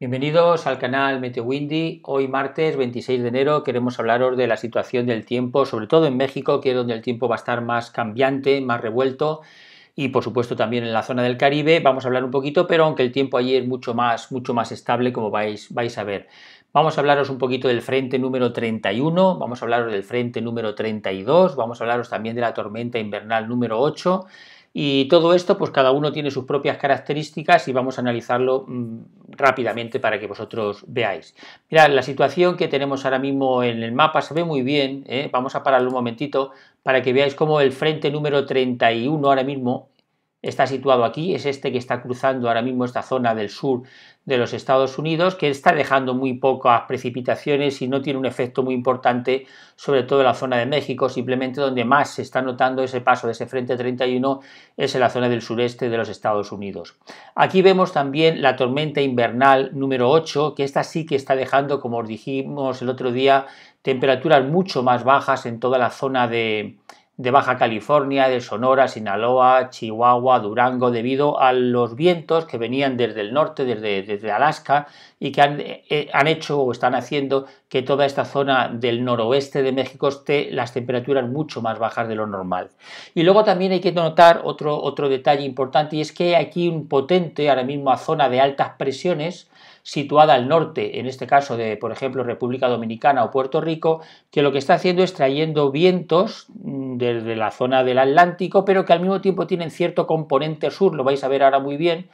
Bienvenidos al canal Meteo Windy. Hoy martes 26 de enero queremos hablaros de la situación del tiempo, sobre todo en México, que es donde el tiempo va a estar más cambiante, más revuelto y por supuesto también en la zona del Caribe. Vamos a hablar un poquito, pero aunque el tiempo allí es mucho más, mucho más estable, como vais, vais a ver. Vamos a hablaros un poquito del frente número 31, vamos a hablaros del frente número 32, vamos a hablaros también de la tormenta invernal número 8 y todo esto, pues cada uno tiene sus propias características y vamos a analizarlo mm, rápidamente para que vosotros veáis. Mirad, la situación que tenemos ahora mismo en el mapa se ve muy bien. ¿eh? Vamos a pararlo un momentito para que veáis cómo el frente número 31 ahora mismo está situado aquí, es este que está cruzando ahora mismo esta zona del sur de los Estados Unidos, que está dejando muy pocas precipitaciones y no tiene un efecto muy importante, sobre todo la zona de México, simplemente donde más se está notando ese paso de ese frente 31 es en la zona del sureste de los Estados Unidos. Aquí vemos también la tormenta invernal número 8, que esta sí que está dejando, como os dijimos el otro día, temperaturas mucho más bajas en toda la zona de, de Baja California, de Sonora, Sinaloa, Chihuahua, Durango, debido a los vientos que venían desde el norte, desde, Alaska, y que eh, eh, han, hecho o están haciendo que toda esta zona del noroeste de México esté las temperaturas mucho más bajas de lo normal. Y luego también hay que notar otro, otro detalle importante, y es que hay aquí un potente, ahora mismo, a zona de altas presiones, situada al norte, en este caso de, por ejemplo, República Dominicana o Puerto Rico, que lo que está haciendo es trayendo vientos mm, desde la zona del Atlántico, pero que al mismo tiempo tienen cierto componente sur, lo vais a ver ahora muy bien,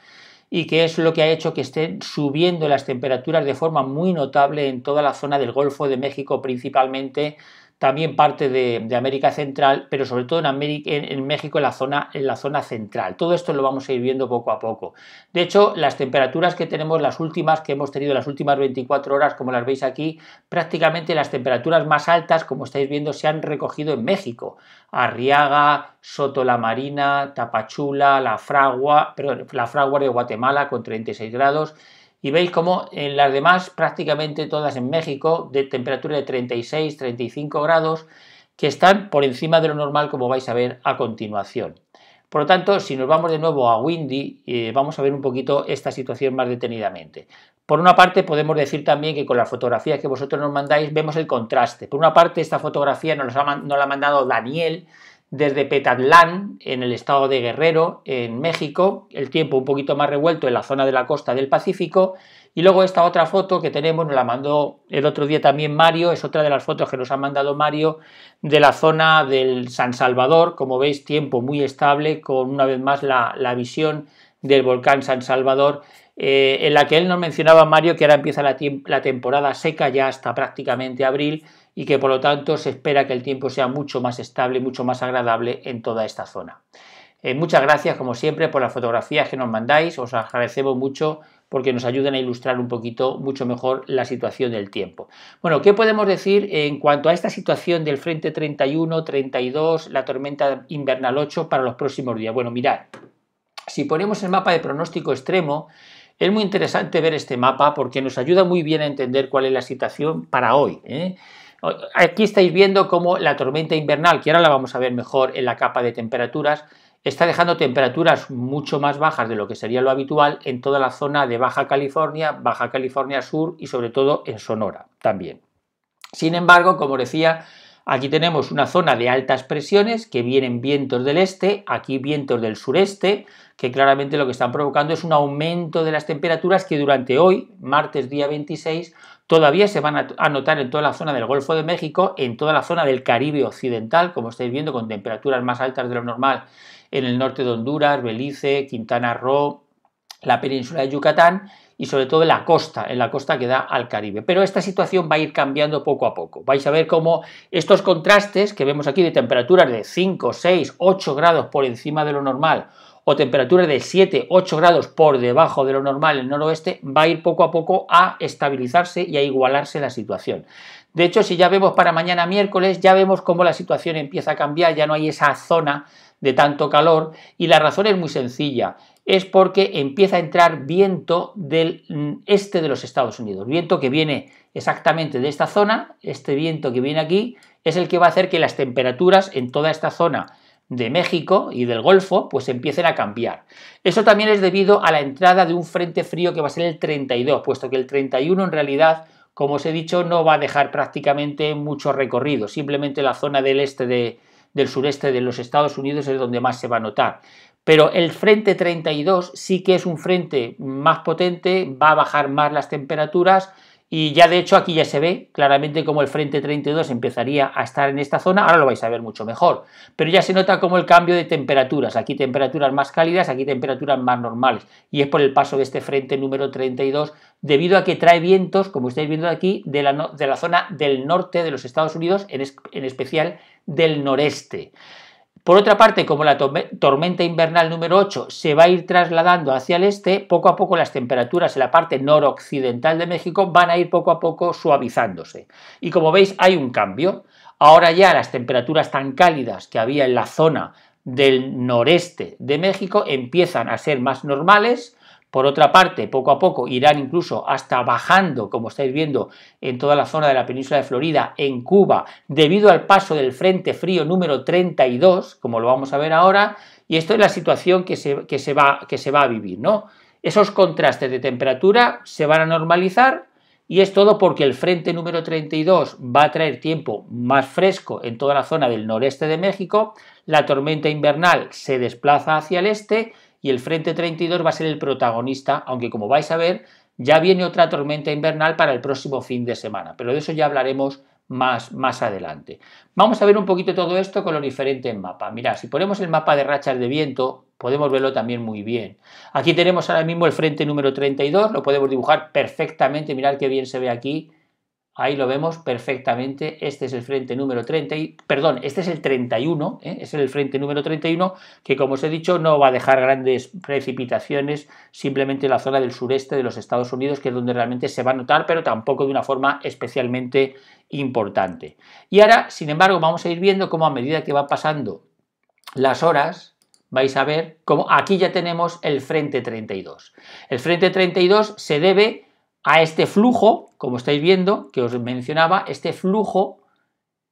y que es lo que ha hecho que estén subiendo las temperaturas de forma muy notable en toda la zona del Golfo de México, principalmente también parte de, América Central, pero sobre todo en, México en la, zona, en la zona central. Todo esto lo vamos a ir viendo poco a poco. De hecho, las temperaturas que tenemos, las últimas que hemos tenido las últimas 24 horas, como las veis aquí, prácticamente las temperaturas más altas, como estáis viendo, se han recogido en México. Arriaga, Soto la Marina, Tapachula, La Fragua, perdón, La Fragua de Guatemala con 36 grados, y veis como en las demás, prácticamente todas en México, de temperatura de 36, 35 grados, que están por encima de lo normal, como vais a ver a continuación. Por lo tanto, si nos vamos de nuevo a Windy, eh, vamos a ver un poquito esta situación más detenidamente. Por una parte, podemos decir también que con las fotografías que vosotros nos mandáis vemos el contraste. Por una parte, esta fotografía nos la ha mandado Daniel, desde Petatlán, en el estado de Guerrero, en México, el tiempo un poquito más revuelto en la zona de la costa del Pacífico, y luego esta otra foto que tenemos, nos la mandó el otro día también Mario, es otra de las fotos que nos ha mandado Mario de la zona del San Salvador, como veis, tiempo muy estable, con una vez más la, la visión del volcán San Salvador eh, en la que él nos mencionaba, Mario, que ahora empieza la, temporada seca ya hasta prácticamente abril y que por lo tanto se espera que el tiempo sea mucho más estable, mucho más agradable en toda esta zona. Eh, muchas gracias, como siempre, por las fotografías que nos mandáis. Os agradecemos mucho porque nos ayudan a ilustrar un poquito mucho mejor la situación del tiempo. Bueno, ¿qué podemos decir en cuanto a esta situación del frente 31, 32, la tormenta invernal 8 para los próximos días? Bueno, mirad, si ponemos el mapa de pronóstico extremo, es muy interesante ver este mapa porque nos ayuda muy bien a entender cuál es la situación para hoy. ¿eh? Aquí estáis viendo cómo la tormenta invernal, que ahora la vamos a ver mejor en la capa de temperaturas, está dejando temperaturas mucho más bajas de lo que sería lo habitual en toda la zona de Baja California, Baja California Sur y sobre todo en Sonora también. Sin embargo, como decía, Aquí tenemos una zona de altas presiones que vienen vientos del este, aquí vientos del sureste, que claramente lo que están provocando es un aumento de las temperaturas que durante hoy, martes día 26, todavía se van a notar en toda la zona del Golfo de México, en toda la zona del Caribe Occidental, como estáis viendo, con temperaturas más altas de lo normal en el norte de Honduras, Belice, Quintana Roo, la península de Yucatán y sobre todo en la costa, en la costa que da al Caribe. Pero esta situación va a ir cambiando poco a poco. Vais a ver cómo estos contrastes que vemos aquí de temperaturas de 5, 6, 8 grados por encima de lo normal o temperaturas de 7, 8 grados por debajo de lo normal en el noroeste, va a ir poco a poco a estabilizarse y a igualarse la situación. De hecho, si ya vemos para mañana miércoles, ya vemos cómo la situación empieza a cambiar, ya no hay esa zona de tanto calor y la razón es muy sencilla, es porque empieza a entrar viento del mm, este de los Estados Unidos, viento que viene exactamente de esta zona, este viento que viene aquí es el que va a hacer que las temperaturas en toda esta zona de México y del Golfo, pues empiecen a cambiar. Eso también es debido a la entrada de un frente frío que va a ser el 32, puesto que el 31 en realidad, como os he dicho, no va a dejar prácticamente mucho recorrido, simplemente la zona del este de, del sureste de los Estados Unidos es donde más se va a notar. Pero el frente 32 sí que es un frente más potente, va a bajar más las temperaturas, y ya de hecho aquí ya se ve claramente cómo el frente 32 empezaría a estar en esta zona, ahora lo vais a ver mucho mejor, pero ya se nota como el cambio de temperaturas, aquí temperaturas más cálidas, aquí temperaturas más normales, y es por el paso de este frente número 32, debido a que trae vientos, como estáis viendo aquí, de la, de la zona del norte de los Estados Unidos, en especial del noreste. Por otra parte, como la tormenta invernal número 8 se va a ir trasladando hacia el este, poco a poco las temperaturas en la parte noroccidental de México van a ir poco a poco suavizándose. Y como veis, hay un cambio. Ahora ya las temperaturas tan cálidas que había en la zona del noreste de México empiezan a ser más normales, por otra parte, poco a poco irán incluso hasta bajando, como estáis viendo, en toda la zona de la península de Florida, en Cuba, debido al paso del Frente Frío número 32, como lo vamos a ver ahora, y esto es la situación que se, va, va a vivir, ¿no? Esos contrastes de temperatura se van a normalizar, y es todo porque el frente número 32 va a traer tiempo más fresco en toda la zona del noreste de México, la tormenta invernal se desplaza hacia el este y el Frente 32 va a ser el protagonista, aunque como vais a ver, ya viene otra tormenta invernal para el próximo fin de semana, pero de eso ya hablaremos más, más adelante. Vamos a ver un poquito todo esto con diferente diferentes mapa. Mira, si ponemos el mapa de rachas de viento, podemos verlo también muy bien. Aquí tenemos ahora mismo el frente número 32, lo podemos dibujar perfectamente, mirad qué bien se ve aquí, Ahí lo vemos perfectamente. Este es el frente número 30, perdón, este es el 31, ¿eh? es el frente número 31, que como os he dicho no va a dejar grandes precipitaciones, simplemente la zona del sureste de los Estados Unidos, que es donde realmente se va a notar, pero tampoco de una forma especialmente importante. Y ahora, sin embargo, vamos a ir viendo cómo a medida que van pasando las horas, vais a ver cómo aquí ya tenemos el frente 32. El frente 32 se debe a este flujo, como estáis viendo, que os mencionaba, este flujo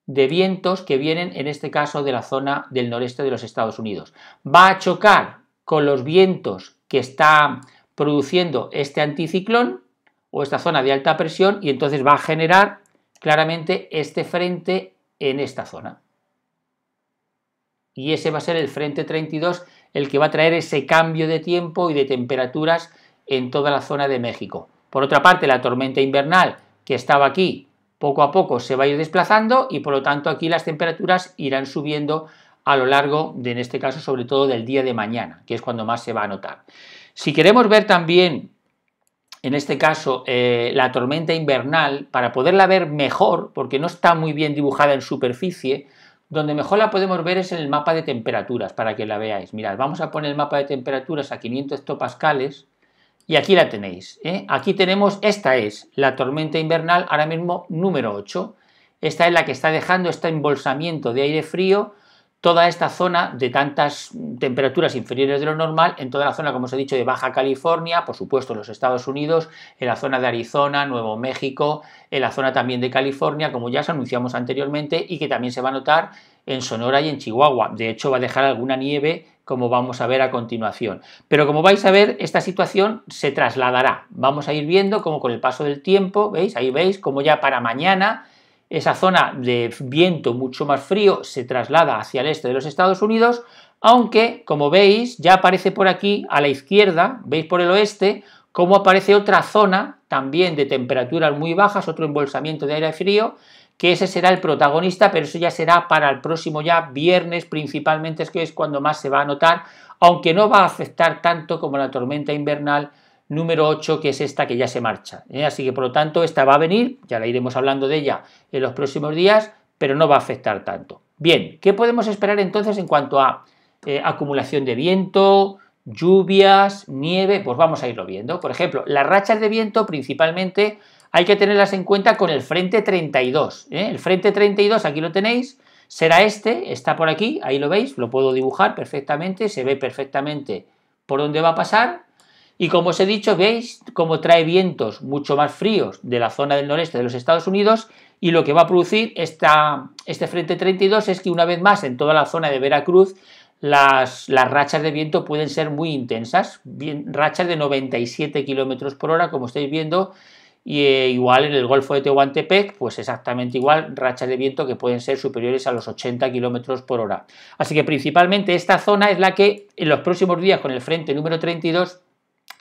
de vientos que vienen en este caso de la zona del noreste de los Estados Unidos. Va a chocar con los vientos que está produciendo este anticiclón o esta zona de alta presión y entonces va a generar claramente este frente en esta zona. Y ese va a ser el frente 32, el que va a traer ese cambio de tiempo y de temperaturas en toda la zona de México. Por otra parte, la tormenta invernal que estaba aquí poco a poco se va a ir desplazando y por lo tanto aquí las temperaturas irán subiendo a lo largo de, en este caso, sobre todo del día de mañana, que es cuando más se va a notar. Si queremos ver también, en este caso, eh, la tormenta invernal, para poderla ver mejor, porque no está muy bien dibujada en superficie, donde mejor la podemos ver es en el mapa de temperaturas, para que la veáis. Mirad, vamos a poner el mapa de temperaturas a 500 hectopascales y aquí la tenéis. ¿eh? Aquí tenemos, esta es la tormenta invernal, ahora mismo número 8. Esta es la que está dejando este embolsamiento de aire frío toda esta zona de tantas temperaturas inferiores de lo normal, en toda la zona, como os he dicho, de Baja California, por supuesto en los Estados Unidos, en la zona de Arizona, Nuevo México, en la zona también de California, como ya os anunciamos anteriormente, y que también se va a notar en Sonora y en Chihuahua. De hecho, va a dejar alguna nieve, como vamos a ver a continuación. Pero como vais a ver, esta situación se trasladará. Vamos a ir viendo cómo con el paso del tiempo, ¿veis? Ahí veis como ya para mañana esa zona de viento mucho más frío se traslada hacia el este de los Estados Unidos, aunque, como veis, ya aparece por aquí a la izquierda, veis por el oeste, como aparece otra zona también de temperaturas muy bajas, otro embolsamiento de aire frío, que ese será el protagonista, pero eso ya será para el próximo ya viernes principalmente, es que es cuando más se va a notar, aunque no va a afectar tanto como la tormenta invernal número 8, que es esta que ya se marcha. ¿eh? Así que por lo tanto, esta va a venir, ya la iremos hablando de ella en los próximos días, pero no va a afectar tanto. Bien, ¿qué podemos esperar entonces en cuanto a eh, acumulación de viento, lluvias, nieve? Pues vamos a irlo viendo. Por ejemplo, las rachas de viento principalmente hay que tenerlas en cuenta con el frente 32. ¿eh? El frente 32, aquí lo tenéis, será este, está por aquí, ahí lo veis, lo puedo dibujar perfectamente, se ve perfectamente por dónde va a pasar y como os he dicho, veis cómo trae vientos mucho más fríos de la zona del noreste de los Estados Unidos y lo que va a producir esta, este Frente 32 es que una vez más en toda la zona de Veracruz las, rachas de viento pueden ser muy intensas, rachas de 97 km por hora, como estáis viendo, y eh, igual en el Golfo de Tehuantepec, pues exactamente igual, rachas de viento que pueden ser superiores a los 80 km por hora. Así que principalmente esta zona es la que en los próximos días con el frente número 32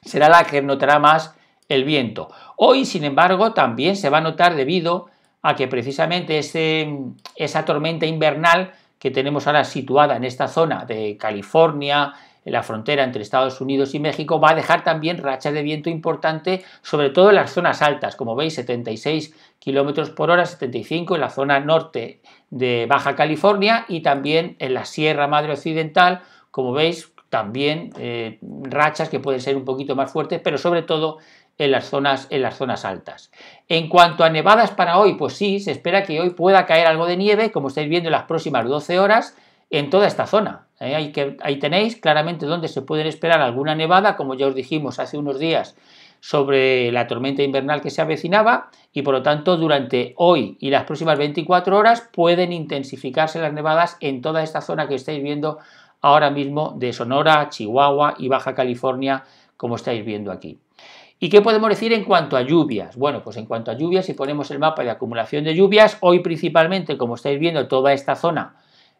será la que notará más el viento. Hoy, sin embargo, también se va a notar debido a que precisamente ese, esa tormenta invernal que tenemos ahora situada en esta zona de California, en la frontera entre Estados Unidos y México, va a dejar también rachas de viento importante, sobre todo en las zonas altas, como veis, 76 kilómetros por hora, 75 en la zona norte de Baja California y también en la Sierra Madre Occidental, como veis, también eh, rachas que pueden ser un poquito más fuertes, pero sobre todo en las, zonas, en las zonas altas. En cuanto a nevadas para hoy, pues sí, se espera que hoy pueda caer algo de nieve, como estáis viendo en las próximas 12 horas, en toda esta zona. ¿eh? ahí, que, ahí tenéis claramente donde se pueden esperar alguna nevada, como ya os dijimos hace unos días sobre la tormenta invernal que se avecinaba y por lo tanto durante hoy y las próximas 24 horas pueden intensificarse las nevadas en toda esta zona que estáis viendo ahora mismo de Sonora, Chihuahua y Baja California, como estáis viendo aquí. ¿Y qué podemos decir en cuanto a lluvias? Bueno, pues en cuanto a lluvias, si ponemos el mapa de acumulación de lluvias, hoy principalmente, como estáis viendo, toda esta zona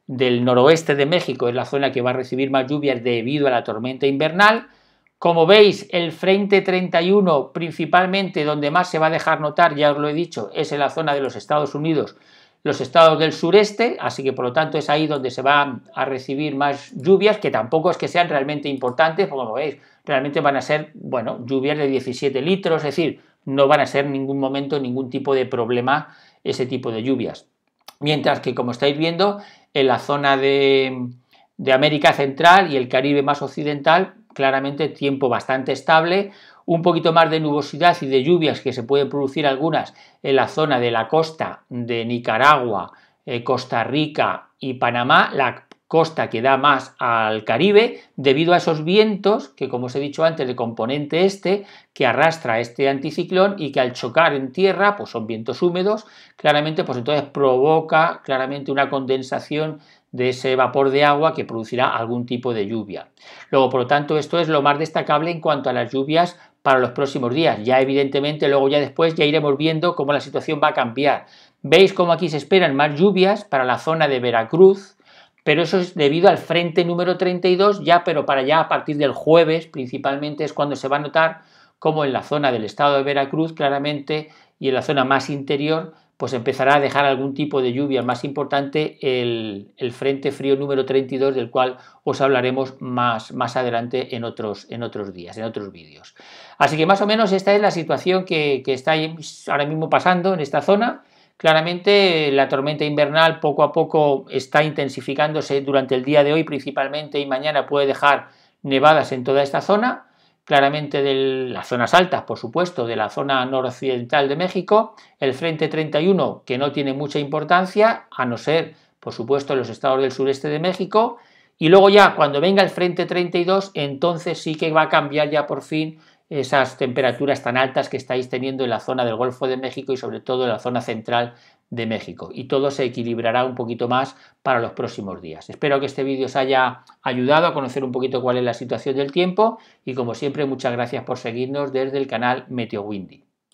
del noroeste de México es la zona que va a recibir más lluvias debido a la tormenta invernal. Como veis, el frente 31 principalmente donde más se va a dejar notar, ya os lo he dicho, es en la zona de los Estados Unidos los estados del sureste, así que por lo tanto es ahí donde se van a recibir más lluvias, que tampoco es que sean realmente importantes, como veis, realmente van a ser, bueno, lluvias de 17 litros, es decir, no van a ser en ningún momento ningún tipo de problema ese tipo de lluvias. Mientras que, como estáis viendo, en la zona de América Central y el Caribe más occidental, claramente tiempo bastante estable, un poquito más de nubosidad y de lluvias que se pueden producir algunas en la zona de la costa de Nicaragua, eh, Costa Rica y Panamá, la costa que da más al Caribe, debido a esos vientos que, como os he dicho antes, de componente este, que arrastra este anticiclón y que al chocar en tierra, pues son vientos húmedos, claramente, pues entonces provoca claramente una condensación de ese vapor de agua que producirá algún tipo de lluvia. Luego, por lo tanto, esto es lo más destacable en cuanto a las lluvias para los próximos días. Ya evidentemente, luego ya después ya iremos viendo cómo la situación va a cambiar. Veis cómo aquí se esperan más lluvias para la zona de Veracruz, pero eso es debido al frente número 32 ya, pero para ya a partir del jueves principalmente es cuando se va a notar cómo en la zona del estado de Veracruz claramente y en la zona más interior pues empezará a dejar algún tipo de lluvia más importante el, frente frío número 32 del cual os hablaremos más, más adelante en otros, en otros días, en otros vídeos. Así que más o menos esta es la situación que, que está ahora mismo pasando en esta zona. Claramente la tormenta invernal poco a poco está intensificándose durante el día de hoy principalmente y mañana puede dejar nevadas en toda esta zona claramente de las zonas altas, por supuesto, de la zona noroccidental de México, el Frente 31, que no tiene mucha importancia, a no ser, por supuesto, los estados del sureste de México, y luego ya cuando venga el Frente 32, entonces sí que va a cambiar ya por fin esas temperaturas tan altas que estáis teniendo en la zona del Golfo de México y sobre todo en la zona central de México y todo se equilibrará un poquito más para los próximos días. Espero que este vídeo os haya ayudado a conocer un poquito cuál es la situación del tiempo y como siempre muchas gracias por seguirnos desde el canal Meteo Windy.